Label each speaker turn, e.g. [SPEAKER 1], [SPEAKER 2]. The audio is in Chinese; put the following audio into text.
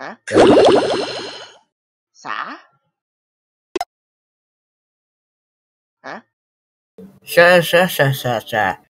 [SPEAKER 1] 啊？啥？啊？啥啥啥啥啥？